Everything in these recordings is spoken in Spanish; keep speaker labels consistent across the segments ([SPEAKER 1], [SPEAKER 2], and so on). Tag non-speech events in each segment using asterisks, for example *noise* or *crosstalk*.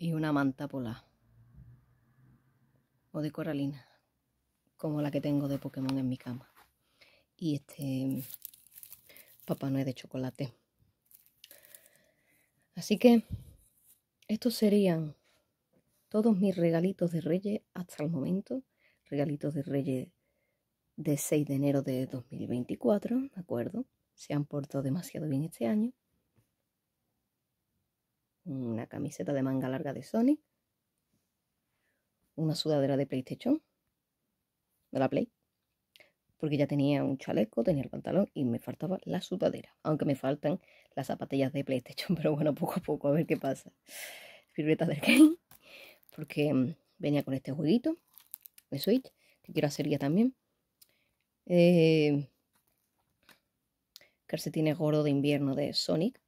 [SPEAKER 1] y una manta polar. O de coralina, como la que tengo de Pokémon en mi cama. Y este Papá es de chocolate. Así que estos serían todos mis regalitos de Reyes hasta el momento. Regalitos de Reyes de 6 de enero de 2024, ¿de acuerdo? Se han portado demasiado bien este año una camiseta de manga larga de Sony, una sudadera de PlayStation, de la Play, porque ya tenía un chaleco, tenía el pantalón y me faltaba la sudadera, aunque me faltan las zapatillas de PlayStation, *laughs* pero bueno, poco a poco a ver qué pasa. Piruetas del game, porque mm, venía con este jueguito de Switch, que quiero hacer ya también. Eh, calcetines gordo de invierno de Sonic,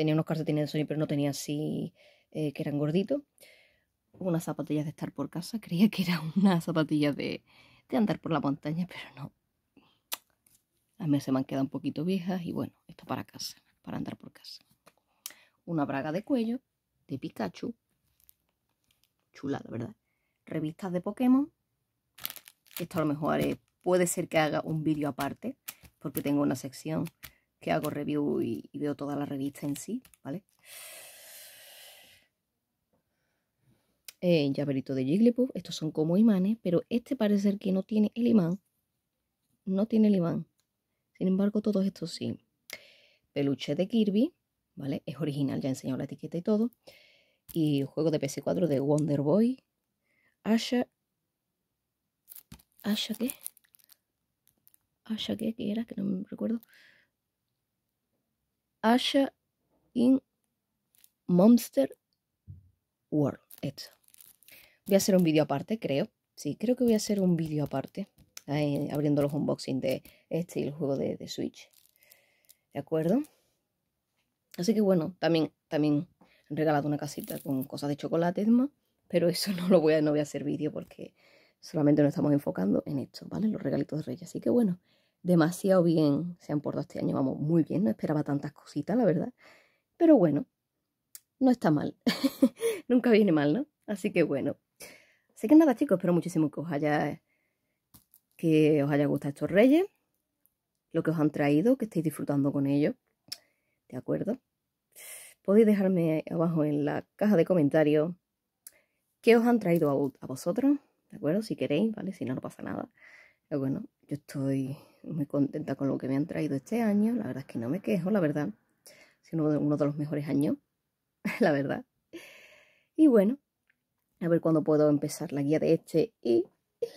[SPEAKER 1] Tenía unos calcetines de Sony, pero no tenía así, eh, que eran gorditos. Unas zapatillas de estar por casa. *laughs* Creía que era unas zapatillas de, andar por la montaña, pero no. A mí se me han quedado un poquito viejas y bueno, esto para casa, para andar por casa. Una braga de cuello de Pikachu. Chulada, verdad. Revistas de Pokémon. Esto a lo mejor eh, puede ser que haga un vídeo aparte, porque tengo una sección que hago review y, veo toda la revista en sí, ¿vale? Eh, llaverito de Jigglypuff, estos son como imanes, pero este parece ser que no tiene el imán, no tiene el imán, sin embargo todos estos sí. Peluche de Kirby, ¿vale? Es original, ya enseñado la etiqueta y todo. Y juego de PS4 de Wonder Boy, Asha... ¿Asha qué? ¿Asha qué? ¿Qué era? Que no me recuerdo. Asha in Monster World. Esto. Voy a hacer un vídeo aparte, creo. Sí, creo que voy a hacer un vídeo aparte. abriendo los unboxing de este y el juego de, Switch. ¿De acuerdo? Así que bueno, también, también regalado una casita con cosas de chocolate y Pero eso *laughs* no lo voy a, no voy a hacer vídeo porque solamente nos estamos enfocando en esto, ¿vale? Los regalitos de Reyes. Así que bueno demasiado bien. Se han portado este año, vamos, muy bien. No esperaba tantas cositas, la verdad. Pero bueno, no está mal. *laughs* Nunca viene mal, ¿no? Así que bueno. Así que nada, chicos, espero muchísimo que os haya, que os haya gustado estos reyes. Lo que os han traído, que estéis disfrutando con ellos. ¿De acuerdo? Podéis dejarme abajo en la caja de comentarios qué os han traído a, a vosotros. ¿De acuerdo? Si queréis, ¿vale? Si no, no pasa nada. Pero bueno, yo estoy muy contenta con lo que me han traído este año. La verdad es que no me quejo, la verdad. sino uno de, uno de los mejores años, *laughs* la verdad. Y bueno, a ver cuándo puedo empezar la guía de este y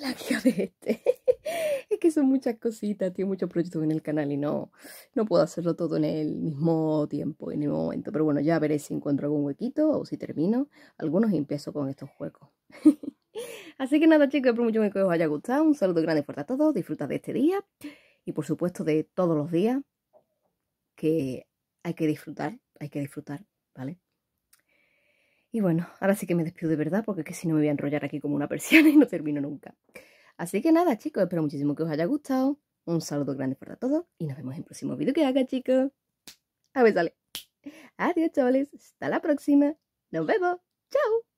[SPEAKER 1] la guía de este. *laughs* es que son muchas cositas, Tengo muchos proyectos en el canal y no, no puedo hacerlo todo en el mismo tiempo, en el momento. Pero bueno, ya veré si encuentro algún huequito o si termino algunos y empiezo con estos juegos. *laughs* Así que nada, chicos, espero mucho que os haya gustado. Un saludo grande para todos. Disfruta de este día y, por supuesto, de todos los días que hay que disfrutar, hay que disfrutar, ¿vale? Y bueno, ahora sí que me despido de verdad porque que si no me voy a enrollar aquí como una persiana *laughs* y no termino nunca. Así que nada, chicos, espero muchísimo que os haya gustado. Un saludo grande para todos y nos vemos en el próximo vídeo que haga, chicos. A ver, sale. Adiós, chavales. Hasta la próxima. Nos vemos. Chao.